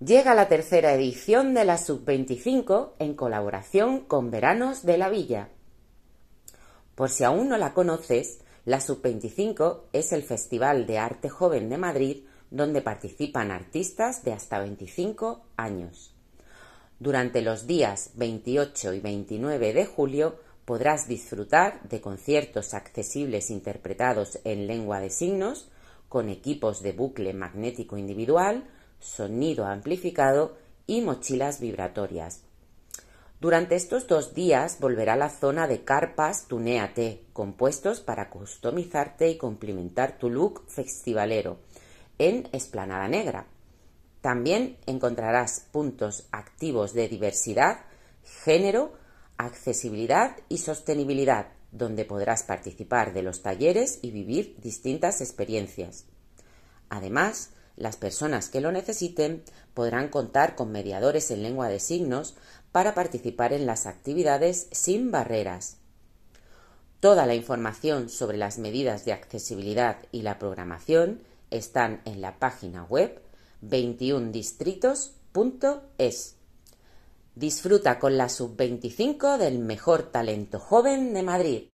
Llega la tercera edición de la Sub-25 en colaboración con Veranos de la Villa. Por si aún no la conoces, la Sub-25 es el Festival de Arte Joven de Madrid donde participan artistas de hasta 25 años. Durante los días 28 y 29 de julio podrás disfrutar de conciertos accesibles interpretados en lengua de signos, con equipos de bucle magnético individual, sonido amplificado y mochilas vibratorias. Durante estos dos días volverá la zona de carpas Tuneate, compuestos para customizarte y complementar tu look festivalero, en Esplanada Negra. También encontrarás puntos activos de diversidad, género, accesibilidad y sostenibilidad, donde podrás participar de los talleres y vivir distintas experiencias. Además, las personas que lo necesiten podrán contar con mediadores en lengua de signos para participar en las actividades sin barreras. Toda la información sobre las medidas de accesibilidad y la programación están en la página web 21distritos.es. Disfruta con la sub-25 del mejor talento joven de Madrid.